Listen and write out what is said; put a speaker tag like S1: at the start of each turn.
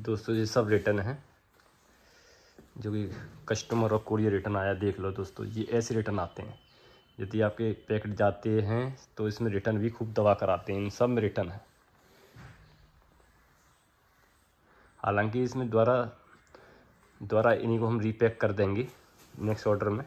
S1: दोस्तों ये सब रिटर्न है जो कि कस्टमर और कोरियर रिटर्न आया देख लो दोस्तों ये ऐसे रिटर्न आते हैं यदि आपके पैकेट जाते हैं तो इसमें रिटर्न भी खूब दवा कराते हैं इन सब में रिटर्न है हालांकि इसमें द्वारा द्वारा इन्हीं को हम रीपैक कर देंगे नेक्स्ट ऑर्डर में